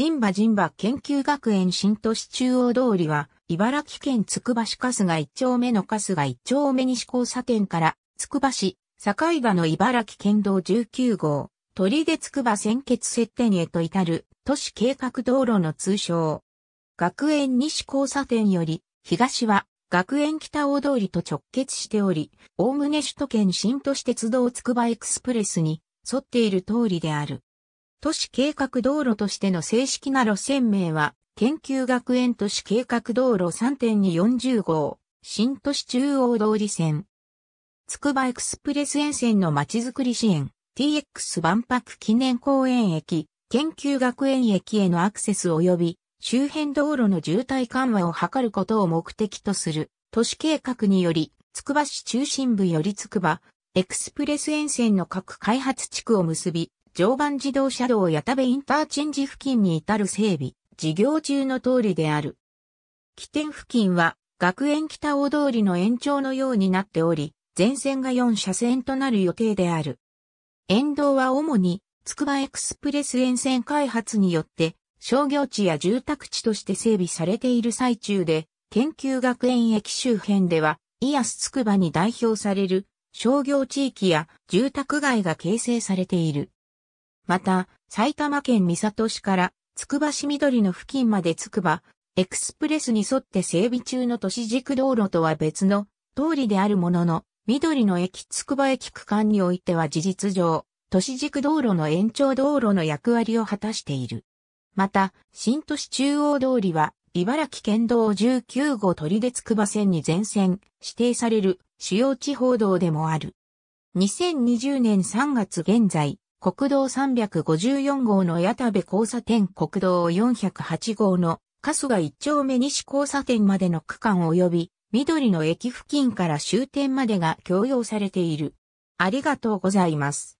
ジンバジンバ研究学園新都市中央通りは、茨城県つくば市春日一丁目の春日一丁目西交差点から、つくば市、境場の茨城県道19号、鳥出つくば先決接点へと至る、都市計画道路の通称。学園西交差点より、東は、学園北大通りと直結しており、おおむね首都圏新都市鉄道つくばエクスプレスに沿っている通りである。都市計画道路としての正式な路線名は、研究学園都市計画道路3.240号、新都市中央通り線。つくばエクスプレス沿線のまちづくり支援、TX 万博記念公園駅、研究学園駅へのアクセス及び、周辺道路の渋滞緩和を図ることを目的とする、都市計画により、つくば市中心部よりつくば、エクスプレス沿線の各開発地区を結び、常磐自動車道矢田部インターチェンジ付近に至る整備、事業中の通りである。起点付近は、学園北大通りの延長のようになっており、全線が4車線となる予定である。沿道は主に、筑波エクスプレス沿線開発によって、商業地や住宅地として整備されている最中で、研究学園駅周辺では、イアス筑波に代表される商業地域や住宅街が形成されている。また、埼玉県三郷市からつくば市緑の付近までつくば、エクスプレスに沿って整備中の都市軸道路とは別の通りであるものの、緑の駅つくば駅区間においては事実上、都市軸道路の延長道路の役割を果たしている。また、新都市中央通りは、茨城県道19号取出つくば線に全線指定される主要地方道でもある。2020年3月現在、国道354号の矢田部交差点国道408号の春日一丁目西交差点までの区間及び緑の駅付近から終点までが共用されている。ありがとうございます。